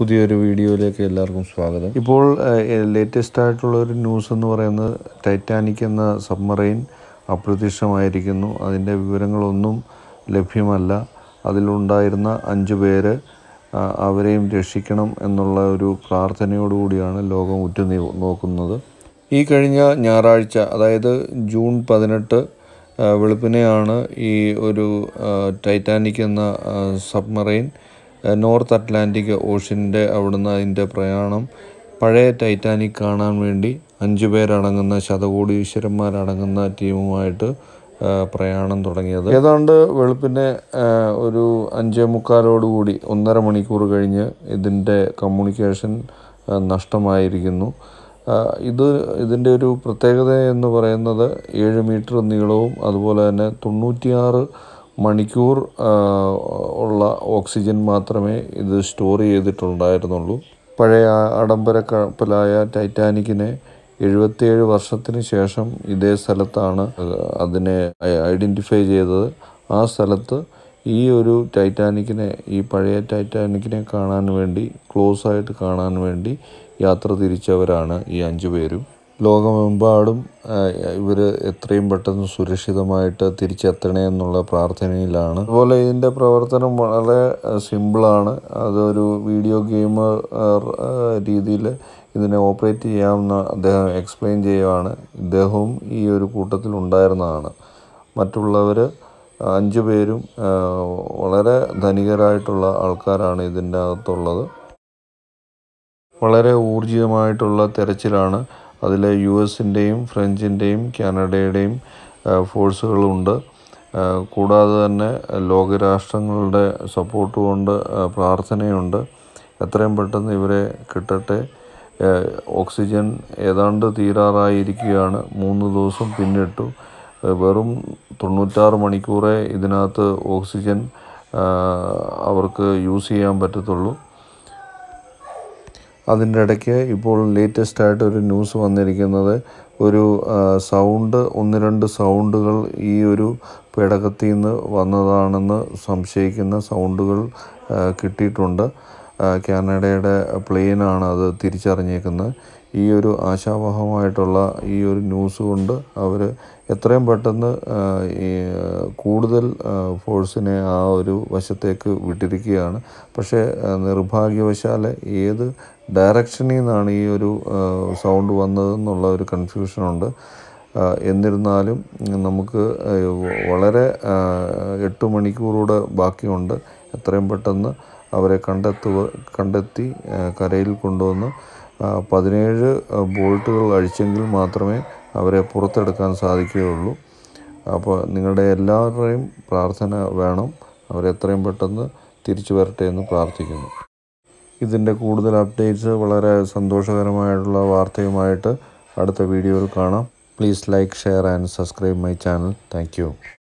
പുതിയൊരു വീഡിയോയിലേക്ക് എല്ലാവർക്കും സ്വാഗതം ഇപ്പോൾ ലേറ്റസ്റ്റ് ആയിട്ടുള്ള ഒരു ന്യൂസ് എന്ന് പറയുന്നത് ടൈറ്റാനിക് എന്ന സബ്മറൈൻ അപ്രത്യക്ഷമായിരിക്കുന്നു അതിൻ്റെ വിവരങ്ങളൊന്നും ലഭ്യമല്ല അതിലുണ്ടായിരുന്ന അഞ്ച് പേര് അവരെയും രക്ഷിക്കണം എന്നുള്ള ഒരു പ്രാർത്ഥനയോടുകൂടിയാണ് ലോകം ഉറ്റു നോക്കുന്നത് ഈ കഴിഞ്ഞ ഞായറാഴ്ച അതായത് ജൂൺ പതിനെട്ട് വെളുപ്പിനെയാണ് ഈ ഒരു ടൈറ്റാനിക് എന്ന സബ്മറൈൻ നോർത്ത് അറ്റ്ലാന്റിക് ഓഷ്യൻ്റെ അവിടുന്ന് അതിൻ്റെ പ്രയാണം പഴയ ടൈറ്റാനിക് കാണാൻ വേണ്ടി അഞ്ച് പേരടങ്ങുന്ന ശതകോടീശ്വരന്മാരടങ്ങുന്ന ടീമുമായിട്ട് പ്രയാണം തുടങ്ങിയത് ഏതാണ്ട് വെളുപ്പിനെ ഒരു അഞ്ചേ മുക്കാലോടുകൂടി ഒന്നര മണിക്കൂർ കഴിഞ്ഞ് ഇതിൻ്റെ കമ്മ്യൂണിക്കേഷൻ നഷ്ടമായിരിക്കുന്നു ഇത് ഇതിൻ്റെ ഒരു പ്രത്യേകത എന്ന് പറയുന്നത് ഏഴ് മീറ്റർ നീളവും അതുപോലെ തന്നെ തൊണ്ണൂറ്റിയാറ് മണിക്കൂർ ഉള്ള ഓക്സിജൻ മാത്രമേ ഇത് സ്റ്റോർ ചെയ്തിട്ടുണ്ടായിരുന്നുള്ളൂ പഴയ ആഡംബര കപ്പലായ ടൈറ്റാനിക്കിനെ എഴുപത്തിയേഴ് വർഷത്തിന് ശേഷം ഇതേ സ്ഥലത്താണ് അതിനെ ഐഡൻറ്റിഫൈ ചെയ്തത് ആ സ്ഥലത്ത് ഈ ഒരു ടൈറ്റാനിക്കിനെ ഈ പഴയ ടൈറ്റാനിക്കിനെ കാണാൻ വേണ്ടി ക്ലോസ് ആയിട്ട് കാണാൻ വേണ്ടി യാത്ര തിരിച്ചവരാണ് ഈ അഞ്ചു പേരും ലോകമെമ്പാടും ഇവർ എത്രയും പെട്ടെന്ന് സുരക്ഷിതമായിട്ട് തിരിച്ചെത്തണേ എന്നുള്ള പ്രാർത്ഥനയിലാണ് അതുപോലെ ഇതിൻ്റെ പ്രവർത്തനം വളരെ സിമ്പിളാണ് അതൊരു വീഡിയോ ഗെയിം രീതിയിൽ ഇതിനെ ഓപ്പറേറ്റ് ചെയ്യാമെന്ന് അദ്ദേഹം എക്സ്പ്ലെയിൻ ചെയ്യുവാണ് ഇദ്ദേഹവും ഈ ഒരു കൂട്ടത്തിൽ ഉണ്ടായിരുന്നതാണ് മറ്റുള്ളവർ അഞ്ച് പേരും വളരെ ധനികരായിട്ടുള്ള ആൾക്കാരാണ് ഇതിൻ്റെ അകത്തുള്ളത് വളരെ ഊർജിതമായിട്ടുള്ള തെരച്ചിലാണ് അതിൽ യു എസിൻ്റെയും ഫ്രഞ്ചിൻ്റെയും കാനഡയുടെയും ഫോഴ്സുകളുണ്ട് കൂടാതെ തന്നെ ലോകരാഷ്ട്രങ്ങളുടെ സപ്പോർട്ട് കൊണ്ട് പ്രാർത്ഥനയുണ്ട് എത്രയും പെട്ടെന്ന് ഇവരെ കിട്ടട്ടെ ഓക്സിജൻ ഏതാണ്ട് തീരാറായിരിക്കുകയാണ് മൂന്ന് ദിവസം പിന്നിട്ടു വെറും തൊണ്ണൂറ്റാറ് മണിക്കൂറേ ഇതിനകത്ത് ഓക്സിജൻ അവർക്ക് യൂസ് ചെയ്യാൻ പറ്റത്തുള്ളൂ അതിൻ്റെ ഇടയ്ക്ക് ഇപ്പോൾ ലേറ്റസ്റ്റ് ആയിട്ട് ഒരു ന്യൂസ് വന്നിരിക്കുന്നത് ഒരു സൗണ്ട് ഒന്ന് രണ്ട് സൗണ്ടുകൾ ഈ ഒരു പേടകത്തിൽ നിന്ന് വന്നതാണെന്ന് സംശയിക്കുന്ന സൗണ്ടുകൾ കിട്ടിയിട്ടുണ്ട് കാനഡയുടെ പ്ലെയിനാണ് അത് തിരിച്ചറിഞ്ഞേക്കുന്നത് ഈ ഒരു ആശാവഹമായിട്ടുള്ള ഈ ഒരു ന്യൂസ് കൊണ്ട് അവർ എത്രയും പെട്ടെന്ന് കൂടുതൽ ഫോഴ്സിനെ ആ ഒരു വശത്തേക്ക് വിട്ടിരിക്കുകയാണ് പക്ഷേ നിർഭാഗ്യവശാൽ ഏത് ഡയറക്ഷനിൽ നിന്നാണ് ഈ ഒരു സൗണ്ട് വന്നതെന്നുള്ള ഒരു കൺഫ്യൂഷനുണ്ട് എന്നിരുന്നാലും നമുക്ക് വളരെ എട്ട് മണിക്കൂറൂടെ ബാക്കിയുണ്ട് എത്രയും പെട്ടെന്ന് അവരെ കണ്ടെത്തുക കണ്ടെത്തി കരയിൽ കൊണ്ടുവന്ന് പതിനേഴ് ബോൾട്ടുകൾ അഴിച്ചെങ്കിൽ മാത്രമേ അവരെ പുറത്തെടുക്കാൻ സാധിക്കുകയുള്ളൂ അപ്പോൾ നിങ്ങളുടെ എല്ലാവരുടെയും പ്രാർത്ഥന വേണം അവരെത്രയും പെട്ടെന്ന് തിരിച്ചു വരട്ടെ എന്ന് പ്രാർത്ഥിക്കുന്നു ഇതിൻ്റെ കൂടുതൽ അപ്ഡേറ്റ്സ് വളരെ സന്തോഷകരമായിട്ടുള്ള വാർത്തയുമായിട്ട് അടുത്ത വീഡിയോയിൽ കാണാം please like share and subscribe my channel thank